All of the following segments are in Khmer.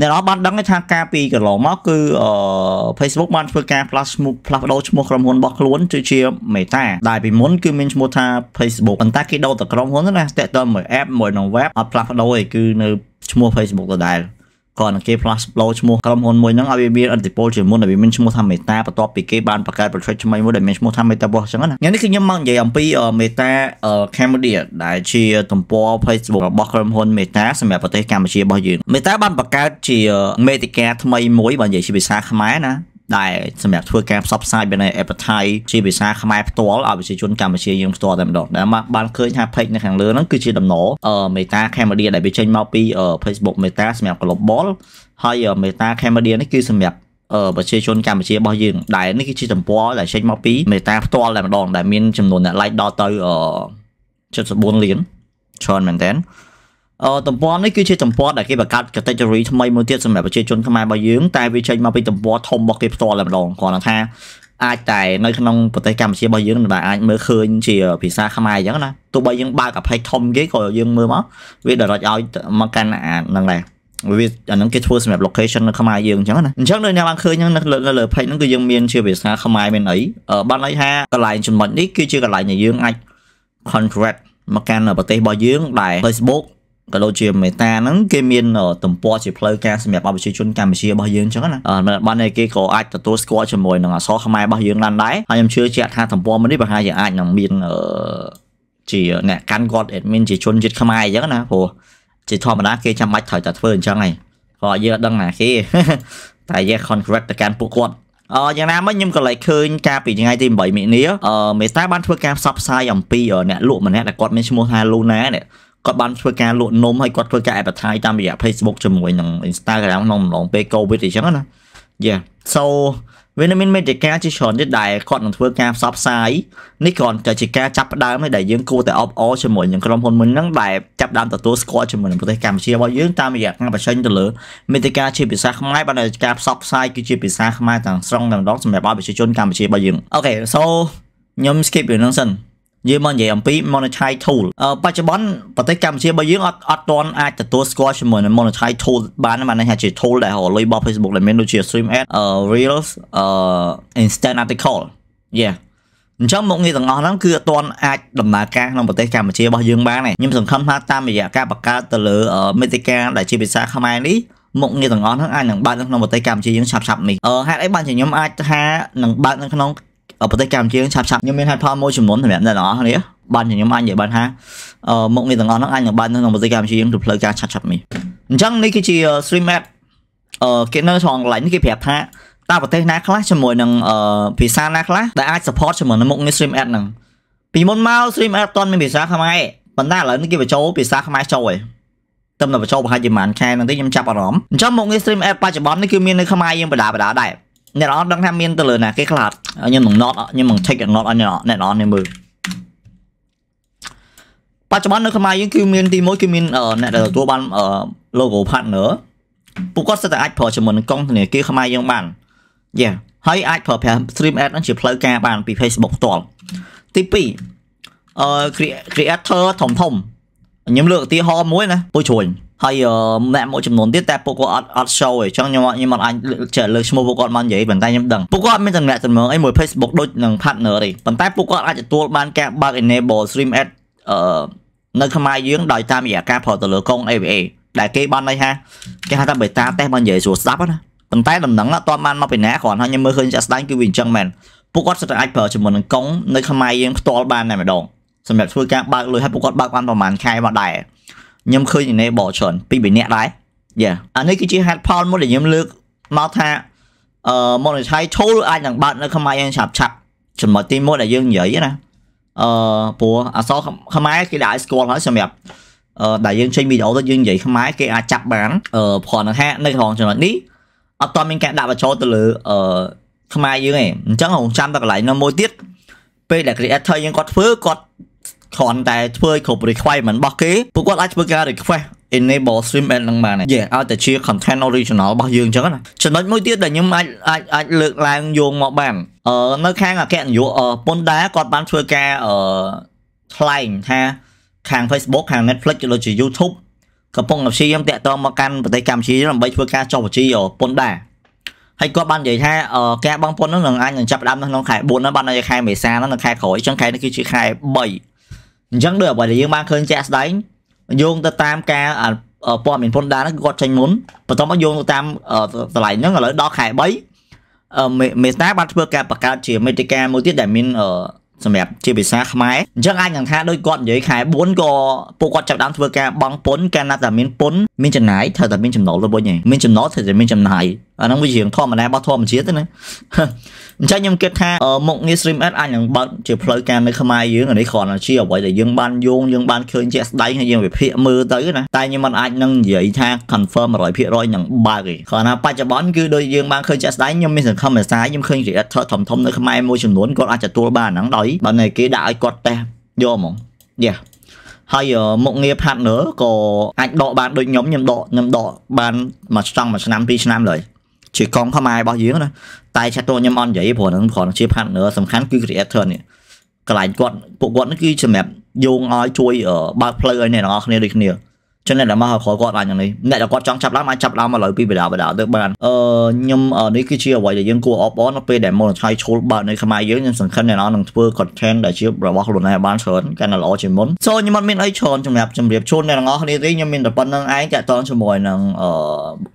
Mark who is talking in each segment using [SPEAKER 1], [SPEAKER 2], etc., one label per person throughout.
[SPEAKER 1] អ្នកនរបានដឹងថាការពីកន្លងមកគឺអឺ Facebook បានធ្វើការផ្លាស់ឈ្មោះផ្លាស់ប្ដូរឈ្មោះក្រុមហ៊ុនរបស់ខ្លួនគឺជា Meta ដែលពីមុនគឺមានឈ្មោះថា Facebook ប៉ុន្តែគេដូរទៅក្រុមហ៊ុនណាតែតើមួយ app មួយក្នុង web អត់ផ្លាស់ប្ដូរឯងគឺនៅឈ្មោះ Facebook ដដែលក៏នឹងគេផ្លាស់ប្ដូរឈ្មោះក្រុមហ៊ុនមួយហ្នឹងឲ្យវាមានអន្តពលជាមុនដែលវាមានឈ្មោះថាមេតាបន្ទាប់ពីគេបានបង្កើត project ថ្មីមួយដែលមានឈ្មោះថា Metaverse អញ្ចឹងណាថ្ងៃនេះគឺខ្ញុំមកនិយាយអំពី Meta Cambodia ដែលជាទំព័រ Facebook របស់ក្រុមហ៊ុន Meta សម្រាប់ប្រទេសកម្ពុជារបស់យើង Meta បានបង្កើតជា មេតិកាថ្មីមួយបើនិយាយជាភាសាខ្មែរណាដែរសម្រាប់ធ្វើការផ្សព្វផ្សាយបណ្ដាញអេបថៃជាភាសាខ្មែរផ្ទាល់ឲ្យប្រជាជនកម្ពុជាយើងផ្ទាល់តែម្ដងដែលបានឃើញថា page នៅខាងលើហ្នឹងគឺជាដំណរមេតា Cambodia ដែលវាចេញមកពី Facebook មេតាសម្រាប់ Global ហើយមេតា Cambodia នេះគឺសម្រាប់ប្រជាជនកម្ពុជារបស់យើងដែលនេះគឺជាទំព័រដែលចេញមកពីមេតាផ្ទាល់តែម្ដងដែលមានចំនួនអ្នក like ដល់ទៅ74លានច្រើនមែនតើទំព័រនេះគឺជាទំព័រដែលគេបង្កើត category ថ្មីមួយទៀតសម្រាប់ប្រជាជនខ្មែររបស់យើងតែវាចេញមកពីទំព័រធំរបស់គេផ្ទាល់តែម្ដងគាត់ថាអាចតែនៅ ក្នុងប្រទេសកម្ពុជារបស់យើងមិនអាចមើលឃើញជាភាសាខ្មែរអញ្ចឹងណាទោះបីយើងបើក page ធំគេក៏យើងមើលមកវាដរិចឲ្យមកកាន់អាហ្នឹងដែរវាអាហ្នឹងគេធ្វើសម្រាប់ location នៅខ្មែរយើងអញ្ចឹងណាអញ្ចឹងដូចអ្នកបានឃើញហ្នឹងនៅលើ page ហ្នឹងគឺយើងមានជាភាសាខ្មែរមានអីបានន័យថាកន្លែងចំណុចនេះគឺជាកន្លែងដែលយើងអាច contract មកកាន់ប្រទេសរបស់យើងដែល Facebook ក៏ដូចជាមេតាហ្នឹងគេមានទំព័រជាផ្លូវការសម្រាប់អបជាជនកម្ពុជារបស់យើងអញ្ចឹងណាមិនបានទេគេក៏អាចទទួលស្គាល់ជាមួយនឹងអសរខ្មែររបស់យើងបានដែរហើយខ្ញុំជឿជាក់ថាទំព័រមួយនេះប្រហែលជាអាចនឹងមានជាអ្នកកាន់គាត់ admin ជាជនជាតិខ្មែរអញ្ចឹងណាព្រោះជាធម្មតាគេចាំបាច់ត្រូវតែធ្វើអញ្ចឹងហើយក៏យើងអត់ដឹងណាគេតែយក contract ទៅកាន់ពួកគាត់អឺយ៉ាងណាមិញខ្ញុំក៏លេចឃើញការពីថ្ងៃទី8មិនិនាអឺមេតាបានធ្វើការផ្សព្វផ្សាយអំពីអ្នកលក់ម្នាក់ដែលគាត់មានឈ្មោះថា Luna នេះគាត់បានធ្វើការលក់នំហើយគាត់ធ្វើការ advertise តាមរយៈ Facebook ជាមួយនឹង Instagram ក្នុងអំឡុងពេល COVID អញ្ចឹងណា Yeah so វាមានមេតិកាជាច្រើនទៀតដែលគាត់នឹងធ្វើការផ្សព្វផ្សាយនេះគ្រាន់តែជាការចាប់ផ្ដើមឯដែលយើងគួរតែអបអរជាមួយនឹងក្រុមហ៊ុនមុនហ្នឹងដែលចាប់ដើមទទួលស្គាល់ជាមួយនឹងប្រទេសកម្ពុជារបស់យើងតាមរយៈការបញ្ចេញទៅលើមេតិកាជាភាសាខ្មែរបានតែការផ្សព្វផ្សាយគឺជាភាសាខ្មែរទាំងស្រុងតែម្ដងសម្រាប់ឲ្យប្រជាជនកម្ពុជារបស់យើងអូខេ so ខ្ញុំ skip រឿងហ្នឹងសិនយើងមកនិយាយអំពី monetize tool បច្ចុប្បន្នប្រទេសកម្ពុជារបស់យើងអត់អត់ទាន់អាចទទួលស្គាល់ជាមួយនឹង monetize tool បានបានន័យថាជា tool ដែលរលុយរបស់ Facebook ដែលមានដូចជា stream ad reels instant article yeah អញ្ចឹងមុខងារទាំងអស់ហ្នឹងគឺអត់ទាន់អាចដំណើរការក្នុងប្រទេសកម្ពុជារបស់យើងបានទេខ្ញុំសង្ឃឹមថាតាមរយៈការបង្កើតទៅលើមេតិកាដែលជាភាសាខ្មែរនេះមុខងារទាំងអស់ហ្នឹងអាចនឹងបើកនៅក្នុងប្រទេសកម្ពុជាយើងឆាប់ៗនេះអឺហេតុអីបានជាខ្ញុំអាចថានឹងបើកនៅក្នុងប្រទេសកម្ពុជាឆាប់ឆាប់ខ្ញុំមានហេតុផលមួយចំនួនសម្រាប់អ្នកទាំងអស់គ្នាបានខ្ញុំអាចនិយាយបានថាមុខងារទាំងអស់ហ្នឹងអាចនឹងបាននៅក្នុងប្រទេសកម្ពុជាយើងទៅផ្លូវការឆាប់ឆាប់នេះអញ្ចឹងនេះគឺជា stream map អឺគេនៅឆ្លងកន្លែងនេះគេប្រាប់ថាតើប្រទេសណាខ្លះជាមួយនឹងភាសាណាខ្លះដែលអាច support ជាមួយនឹងមុខងារ stream ad ហ្នឹងពីមុនមក stream ad អត់ទាន់មានភាសាខ្មែរប៉ុន្តែឥឡូវនេះគេបញ្ចូលភាសាខ្មែរចូលហើយតាមតែបញ្ចូលប្រហែលជាប្រហែលខែហ្នឹងទេខ្ញុំចាប់អារម្មណ៍អញ្ចឹងមុខងារ stream ad បច្ចុប្បន្ននេះគឺមាននៅខ្មែរយើងបដាបដាដែរអ្នកនរដឹងថាមានទៅលើណាគេខ្លាចខ្ញុំនឹង not ខ្ញុំនឹង take not ឲ្យអ្នកនរនេះមើលបច្ចុប្បន្ននៅខ្មែរយើងគឺមានទីមួយគឺមានអ្នកដែលទទួលបាន logo partner ពួកគាត់សិតតែអាចប្រើជាមួយនឹងកង់ធនាគារខ្មែរយើងបានយ៉ាហើយអាចប្រើប្រាស់ stream ad ហ្នឹងជាផ្លូវការបានពី Facebook ផ្ទាល់ទី2អឺ creator ធំធំខ្ញុំលើកឧទាហរណ៍មួយណាពុយជ្រួញហើយអ្នកមួយចំនួនទៀតតែពួកគាត់អត់អត់ show ទេចង់ខ្ញុំខ្ញុំអត់អាចលើឈ្មោះពួកគាត់មកនិយាយប៉ុន្តែខ្ញុំដឹងពួកគាត់អត់មានតំណែងតំណងអីមួយ Facebook ដូចនឹង partner ទេប៉ុន្តែពួកគាត់អាចទទួលបានការបើក enable stream ad អឺនៅខ្មែរយើងដោយតាមរយៈការផលទៅលើកង AVA ដែលគេបានន័យថាគេហៅថា beta test មកនិយាយស្រួលស្ដាប់ណាប៉ុន្តែដំណឹងអត់បានមកពីណាគ្រាន់តែខ្ញុំមើលឃើញចាក់ស្ដែងគឺវាអញ្ចឹងមែនពួកគាត់សិតតែអាចប្រើជាមួយនឹងកងនៅខ្មែរយើងផ្ទាល់បានតែម្ដងសម្រាប់ធ្វើការបើកលុយឲ្យពួកគាត់បើកបានប្រហែលខែមកដែរខ្ញុំឃើញនៃបកច្រើនពីរបីនាក់ដែរយ៉ាអានេះគឺជាហេតុផលមួយដែលខ្ញុំលើកមកថាអឺ monetize tool អាចនឹងបើកនៅខ្មែរយ៉ាងឆាប់ឆាប់ចំណុចទី1ដែលយើងនិយាយណាអឺព្រោះអសរខ្មែរគេដាក់ឲ្យស្គាល់ហើយសម្រាប់អឺដែលយើងចេញវីដេអូទៅយើងនិយាយខ្មែរគេអាចចាប់បានអឺព្រោះនឹងថា នៅក្នុងចំណុចនេះអត់តមានការដាក់បញ្ចូលទៅលើអឺខ្មែរយើងឯងអញ្ចឹងរងចាំតែកន្លែងនៅមួយទៀតពេលដែល creator យើងគាត់ធ្វើគាត់គ្រាន់តែធ្វើឲ្យគ្រប់ requirement របស់គេពួកគាត់អាចធ្វើការ request enable stream end នឹងបានយេឲ្យតែជា content original របស់យើងអញ្ចឹងណាចំណុចមួយទៀតដែលខ្ញុំអាចអាចអាចលើកឡើងយោងមកបានអឺនៅខាងអគ្គនាយកពន្ធដារគាត់បានធ្វើការអឺថ្លែងថាខាង Facebook ខាង Netflix ដូចជា YouTube កំពុងព្យាយាមតាក់ទងមកកាន់ប្រទេសកម្ពុជាដើម្បីធ្វើការចុះបញ្ជីពន្ធដារហើយគាត់បាននិយាយថាការបងពន្ធនឹងអាចនឹងចាប់ផ្ដើមនៅក្នុងខែ4ហ្នឹងបាននៅខែមេសាហ្នឹងនៅខែក្រោយអញ្ចឹងខែនេះគឺជាខែ3អញ្ចឹងដោយអ្វីដែលយើងបានឃើញជាក់ស្ដែងយោងទៅតាមការព័ត៌មានពន្ធដារហ្នឹងគឺគាត់ចេញមុនបន្ទាប់មកយោងទៅតាមតម្លៃហ្នឹងឥឡូវដល់ខែ3មេស្តាបានធ្វើការបង្កើតជាមេតិកាមួយទៀតដែលមានសម្រាប់ជាភាសាខ្មែរអញ្ចឹងអាចនឹងថាដូចគាត់និយាយខែ4ក៏ពួកគាត់ចាប់ដើមធ្វើការបង់ពន្ធកាលណាតែមានពន្ធមានចំណាយត្រូវតែមានចំណូលទៅវិញឯងមានចំណូលត្រូវតែមានចំណាយអាហ្នឹងវាជាងធម្មតារបស់ធម្មជាតិទេណាអញ្ចឹងខ្ញុំគិតថាមុខងារ stream ad អាចនឹងបើកជាផ្លូវការនៅខ្មែរយើងអានេះគ្រាន់តែជាអ្វីដែលយើងបានយោងយើងបានឃើញជាក់ស្ដែងហើយយើងវិភាគមើលទៅណាតែខ្ញុំមិនអាចនឹងនិយាយថា confirm 100%នឹងបើកទេគ្រាន់តែបច្ចុប្បន្នគឺដូចយើងបានឃើញជាក់ស្ដែងខ្ញុំមានសង្ឃឹមអាសាខ្ញុំឃើញ creator ធំធំនៅខ្មែរមួយចំនួនគាត់អាចទទួលបានហ្នឹងដោយបើនៅគេដាក់ឲ្យគាត់តេស្តយកហ្មងយ៉ាហើយមុខងារ partner ក៏អាចដកបានដូចខ្ញុំខ្ញុំដកខ្ញុំដកបានមួយឆ្នាំមួយឆ្នាំពីរឆ្នាំឡើយជាកងខ្មែររបស់យើងណាតែឆាតូខ្ញុំអត់និយាយព្រោះនឹងព្រោះនឹងជា partner សំខាន់គឺ creator នេះកន្លែងគាត់ពួកគាត់នេះគឺសម្រាប់យោងឲ្យជួយបើកផ្លូវឲ្យអ្នកទាំងអស់គ្នាដូចគ្នាចឹងអ្នកដែលមកក្រោយគាត់បានយ៉ាងនេះអ្នកដែលគាត់ចង់ចាប់ឡើងអាចចាប់ឡើងមកលើពីបដាបដាទៅបានអឺខ្ញុំនេះគឺជាអ្វីដែលយើងគួរអបអរនៅពេលដែលមកឆៃឈុលបើនៅខ្មែរយើងខ្ញុំសង្ឃឹមអ្នកណានឹងធ្វើ content ដែលជារបស់ខ្លួនឯងបានច្រើនកាន់តែល្អជាងមុនចូលខ្ញុំអត់មានអីច្រើនសម្រាប់ជម្រាបជូនអ្នកទាំងអស់គ្នាទេខ្ញុំមានតែប៉ុណ្្នឹងឯងតាក់ទងជាមួយនឹងអឺ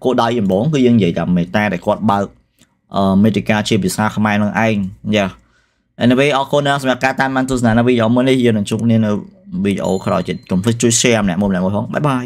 [SPEAKER 1] គោលដៅចម្បងគឺយើងនិយាយតាមមេតាដែលគាត់បើកអឺមេតិកាជាភាសាខ្មែរនឹងឯងយ៉ា Anyway អរគុណសម្រាប់ការតាមដានទស្សនានៅវីដេអូមួយនេះយើងនឹងជួបគ្នានៅ video ក្រោយទៀតកុំភ្លេចជួយ share ម្នាក់មួយម្នាក់មួយផងបាយបាយ